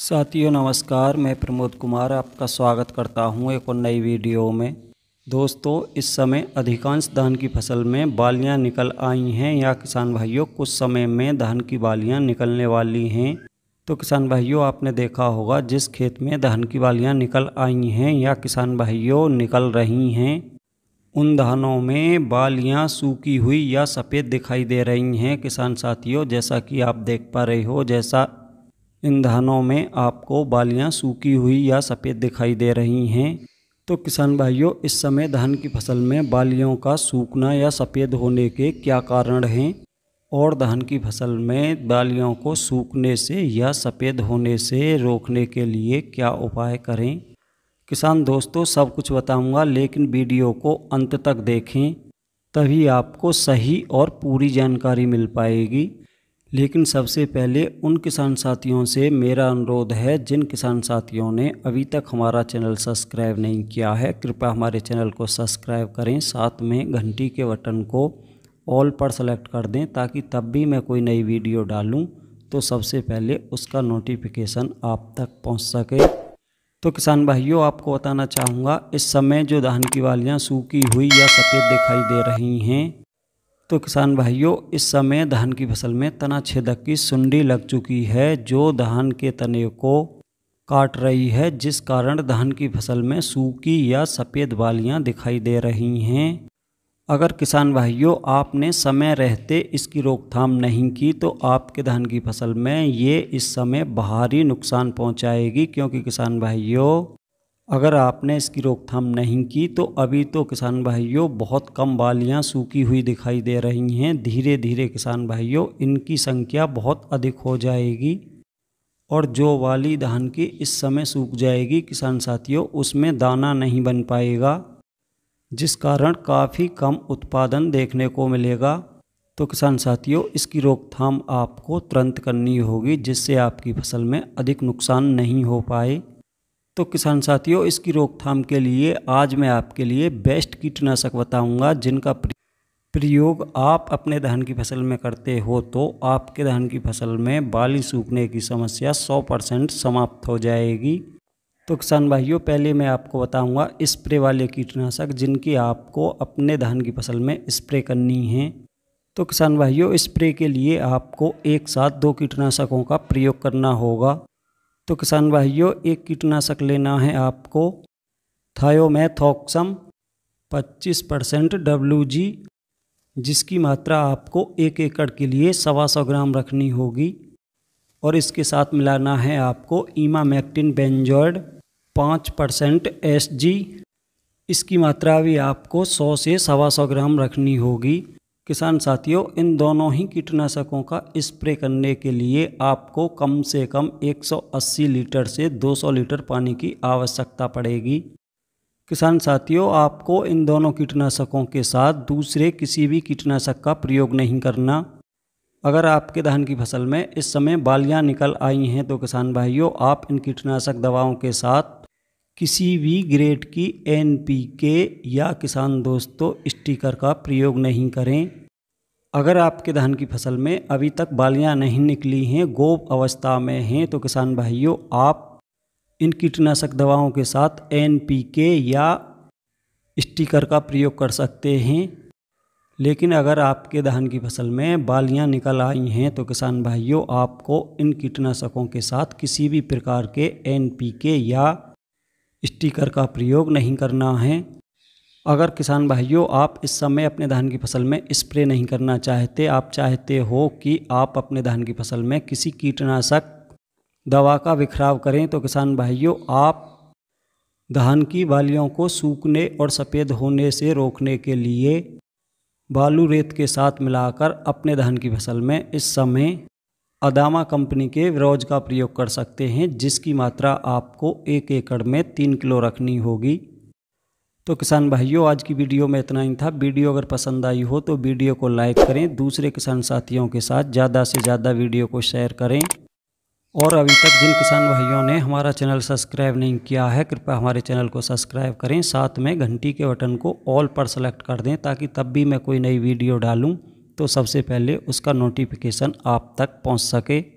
साथियों नमस्कार मैं प्रमोद कुमार आपका स्वागत करता हूं एक और नई वीडियो में दोस्तों इस समय अधिकांश धान की फसल में बालियां निकल आई हैं या किसान भाइयों कुछ समय में धान की बालियां निकलने वाली हैं तो किसान भाइयों आपने देखा होगा जिस खेत में धान की बालियां निकल आई हैं या किसान भाइयों निकल रही हैं उन धानों में बालियां सूखी हुई या सफ़ेद दिखाई दे रही हैं किसान साथियों जैसा कि आप देख पा रहे हो जैसा इन धानों में आपको बालियां सूखी हुई या सफ़ेद दिखाई दे रही हैं तो किसान भाइयों इस समय धान की फसल में बालियों का सूखना या सफ़ेद होने के क्या कारण हैं और धान की फसल में बालियों को सूखने से या सफ़ेद होने से रोकने के लिए क्या उपाय करें किसान दोस्तों सब कुछ बताऊंगा लेकिन वीडियो को अंत तक देखें तभी आपको सही और पूरी जानकारी मिल पाएगी लेकिन सबसे पहले उन किसान साथियों से मेरा अनुरोध है जिन किसान साथियों ने अभी तक हमारा चैनल सब्सक्राइब नहीं किया है कृपया हमारे चैनल को सब्सक्राइब करें साथ में घंटी के बटन को ऑल पर सेलेक्ट कर दें ताकि तब भी मैं कोई नई वीडियो डालूं तो सबसे पहले उसका नोटिफिकेशन आप तक पहुंच सके तो किसान भाइयों आपको बताना चाहूँगा इस समय जो धान की वालियाँ सूखी हुई या सफ़ेद दिखाई दे रही हैं तो किसान भाइयों इस समय धान की फसल में तना छेदक की सुंडी लग चुकी है जो धान के तने को काट रही है जिस कारण धान की फसल में सूखी या सफ़ेद बालियां दिखाई दे रही हैं अगर किसान भाइयों आपने समय रहते इसकी रोकथाम नहीं की तो आपके धान की फसल में ये इस समय भारी नुकसान पहुंचाएगी क्योंकि किसान भाइयों अगर आपने इसकी रोकथाम नहीं की तो अभी तो किसान भाइयों बहुत कम बालियां सूखी हुई दिखाई दे रही हैं धीरे धीरे किसान भाइयों इनकी संख्या बहुत अधिक हो जाएगी और जो वाली धान की इस समय सूख जाएगी किसान साथियों उसमें दाना नहीं बन पाएगा जिस कारण काफ़ी कम उत्पादन देखने को मिलेगा तो किसान साथियों इसकी रोकथाम आपको तुरंत करनी होगी जिससे आपकी फसल में अधिक नुकसान नहीं हो पाए तो किसान साथियों इसकी रोकथाम के लिए आज मैं आपके लिए बेस्ट कीटनाशक बताऊंगा जिनका प्रयोग आप अपने धान की फसल में करते हो तो आपके धान की फसल में बाली सूखने की समस्या 100 परसेंट समाप्त हो जाएगी तो किसान भाइयों पहले मैं आपको बताऊंगा स्प्रे वाले कीटनाशक जिनकी आपको अपने धान की फसल में स्प्रे करनी है तो किसान भाइयों स्प्रे के लिए आपको एक साथ दो कीटनाशकों का प्रयोग करना होगा तो किसान भाइयों एक कीटनाशक लेना है आपको थायोमेथोक्सम 25 परसेंट डब्ल्यू जी जिसकी मात्रा आपको एक एकड़ के लिए सवा सौ ग्राम रखनी होगी और इसके साथ मिलाना है आपको ईमामेक्टिन बेंजॉयड पाँच परसेंट एस जी इसकी मात्रा भी आपको सौ से सवा सौ ग्राम रखनी होगी किसान साथियों इन दोनों ही कीटनाशकों का स्प्रे करने के लिए आपको कम से कम 180 लीटर से 200 लीटर पानी की आवश्यकता पड़ेगी किसान साथियों आपको इन दोनों कीटनाशकों के साथ दूसरे किसी भी कीटनाशक का प्रयोग नहीं करना अगर आपके धान की फसल में इस समय बालियां निकल आई हैं तो किसान भाइयों आप इन कीटनाशक दवाओं के साथ किसी भी ग्रेड की एन पी के या किसान दोस्तों स्टिकर का प्रयोग नहीं करें अगर आपके धान की फसल में अभी तक बालियां नहीं निकली हैं गोप अवस्था में हैं तो किसान भाइयों आप इन कीटनाशक दवाओं के साथ एन पी के या स्टिकर का प्रयोग कर सकते हैं लेकिन अगर आपके धान की फसल में बालियां निकल आई हैं तो किसान भाइयों आपको इन कीटनाशकों के साथ किसी भी प्रकार के एन पी के या स्टिकर का प्रयोग नहीं करना है अगर किसान भाइयों आप इस समय अपने धान की फसल में स्प्रे नहीं करना चाहते आप चाहते हो कि आप अपने धान की फसल में किसी कीटनाशक दवा का बिखराव करें तो किसान भाइयों आप धान की बालियों को सूखने और सफ़ेद होने से रोकने के लिए बालू रेत के साथ मिलाकर अपने धान की फसल में इस समय अदामा कंपनी के विरोज का प्रयोग कर सकते हैं जिसकी मात्रा आपको एक एकड़ में तीन किलो रखनी होगी तो किसान भाइयों आज की वीडियो में इतना ही था वीडियो अगर पसंद आई हो तो वीडियो को लाइक करें दूसरे किसान साथियों के साथ ज़्यादा से ज़्यादा वीडियो को शेयर करें और अभी तक जिन किसान भाइयों ने हमारा चैनल सब्सक्राइब नहीं किया है कृपया हमारे चैनल को सब्सक्राइब करें साथ में घंटी के बटन को ऑल पर सेलेक्ट कर दें ताकि तब भी मैं कोई नई वीडियो डालूँ तो सबसे पहले उसका नोटिफिकेशन आप तक पहुंच सके